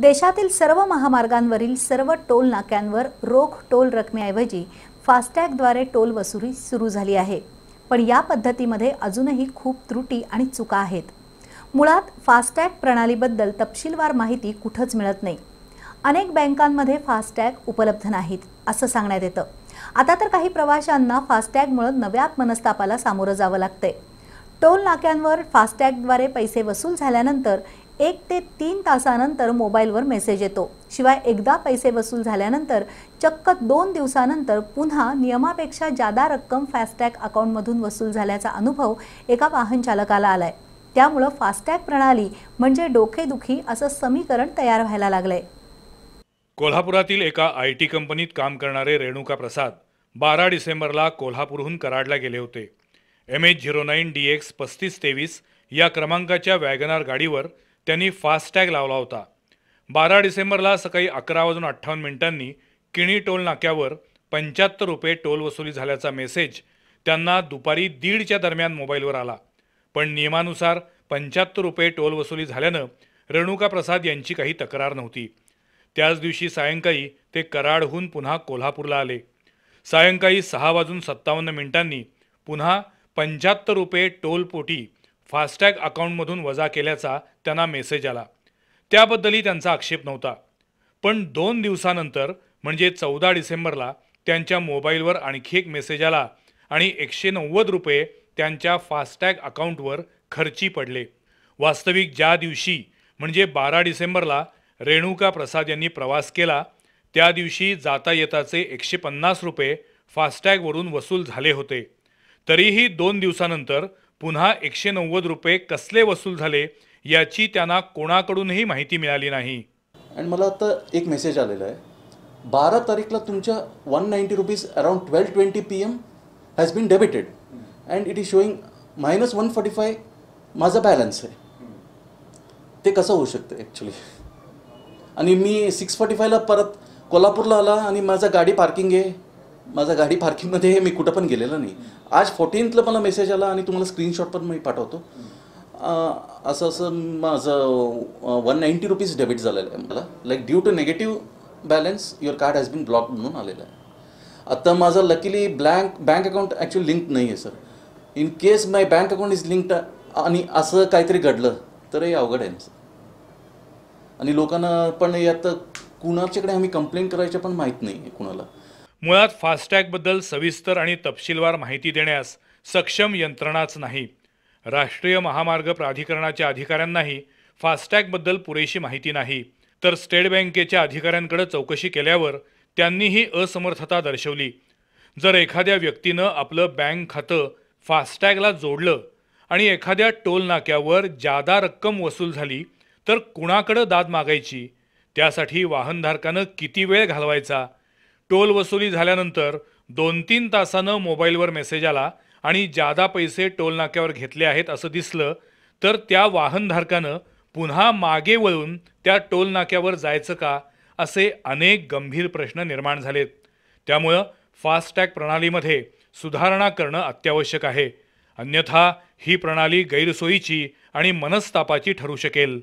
देशातील सर्व महामार्गांवरील सर्व टोल नाक्यांवर रोख टोल रकमेऐवजी फास्टॅगद्वारे टोल वसुली सुरू झाली आहे पण या पद्धतीमध्ये अजूनही खूप त्रुटी आणि चुका आहेत मुळात फास्टॅग प्रणालीबद्दल तपशीलवार माहिती कुठंच मिळत नाही अनेक बँकांमध्ये फास्टॅग उपलब्ध नाहीत असं सांगण्यात येतं आता तर काही प्रवाशांना फास्टॅगमुळे नव्या मनस्तापाला सामोरं जावं लागतंय टोल नाक्यांवर फास्टॅगद्वारे पैसे वसूल झाल्यानंतर एक ते तीन तासानंतर मोबाईलवर मेसेज येतो शिवाय एकदा पैसे वसूल झाल्यानंतर चक्क दोन दिवसानंतर पुन्हा नियमापेक्षा जादा रक्कम फास्टॅग अकाउंटमधून वसूल झाल्याचा अनुभव एका वाहन चालकाला आला आहे त्यामुळं फास्टॅग प्रणाली म्हणजे डोकेदुखी असं समीकरण तयार व्हायला लागलंय कोल्हापुरातील एका आय टी कंपनीत काम करणारे रेणुका प्रसाद बारा डिसेंबरला कोल्हापूरहून कराडला गेले होते M H zero nine D X पस्तीस तेवीस या क्रमांकाच्या वॅगनार गाडीवर त्यांनी फास्टॅग लावला होता बारा डिसेंबरला सकाळी अकरा वाजून अठ्ठावन्न मिनिटांनी किणी टोल नाक्यावर पंच्याहत्तर रुपये टोल वसुली झाल्याचा मेसेज त्यांना दुपारी दीडच्या दरम्यान मोबाईलवर आला पण नियमानुसार पंच्याहत्तर रुपये टोल वसुली झाल्यानं रेणुका प्रसाद यांची काही तक्रार नव्हती त्याच दिवशी सायंकाळी ते कराडहून पुन्हा कोल्हापूरला आले सायंकाळी सहा वाजून सत्तावन्न मिनिटांनी पुन्हा पंच्याहत्तर रुपये टोलपोटी फास्टॅग अकाउंटमधून वजा केल्याचा त्यांना मेसेज आला त्याबद्दलही त्यांचा आक्षेप नव्हता पण दोन दिवसानंतर म्हणजे चौदा डिसेंबरला त्यांच्या मोबाईलवर आणखी एक मेसेज आला आणि एकशे नव्वद रुपये त्यांच्या फास्टॅग अकाउंटवर खर्ची पडले वास्तविक ज्या दिवशी म्हणजे बारा डिसेंबरला रेणुका प्रसाद यांनी प्रवास केला त्या दिवशी जाता येताचे एकशे पन्नास रुपये फास्टॅगवरून वसूल झाले होते तरीही दोन दिवसानंतर पुन्हा एकशे नव्वद रुपये कसले वसूल झाले याची त्यांना कोणाकडूनही माहिती मिळाली नाही आणि मला आता एक मेसेज आलेला आहे बारा तारीखला तुमच्या one ninety rupees around twelve twenty P M has been debited and it is showing minus one forty five माझा बॅलन्स आहे ते कसं होऊ शकतं ॲक्च्युली आणि मी सिक्स फॉर्टी फायला परत कोल्हापूरला आला आणि माझा गाडी पार्किंग आहे माझा गाडी पार्किंगमध्ये मी कुठं पण गेलेलं नाही आज फोर्टीनथला मला मेसेज आला आणि तुम्हाला स्क्रीनशॉट पण मी पाठवतो असं असं माझं वन नाईंटी रुपीज डेबिट झालेलं आहे मला like due to negative balance your card has been block म्हणून आलेलं आहे आत्ता माझं luckily blank bank account actually link नाही आहे sir in case my bank account is linked आणि असं काहीतरी घडलं तर हे अवघड आहे सर आणि लोकांना पण यात कुणाच्याकडे आम्ही कंप्लेंट करायच्या पण माहीत नाही आहे कुणाला मुळात फास्टॅगबद्दल सविस्तर आणि तपशीलवार माहिती देण्यास सक्षम यंत्रणाच नाही राष्ट्रीय महामार्ग प्राधिकरणाच्या अधिकाऱ्यांनाही फास्टॅगबद्दल पुरेशी माहिती नाही तर स्टेट बँकेच्या अधिकाऱ्यांकडे चौकशी केल्यावर त्यांनीही असमर्थता दर्शवली जर एखाद्या व्यक्तीनं आपलं बँक खातं फास्टॅगला जोडलं आणि एखाद्या टोल नाक्यावर जादा रक्कम वसूल झाली तर कुणाकडं दाद मागायची त्यासाठी वाहनधारकानं किती वेळ घालवायचा टोल वसुली झाल्यानंतर दोन तीन तासानं मोबाईलवर मेसेज आला आणि जादा पैसे टोल नाक्यावर घेतले आहेत असं दिसलं तर त्या वाहनधारकानं पुन्हा मागे वळून त्या टोल नाक्यावर जायचं का असे अनेक गंभीर प्रश्न निर्माण झालेत त्यामुळं फास्टॅग प्रणालीमध्ये सुधारणा करणं अत्यावश्यक आहे अन्यथा ही प्रणाली गैरसोयीची आणि मनस्तापाची ठरू शकेल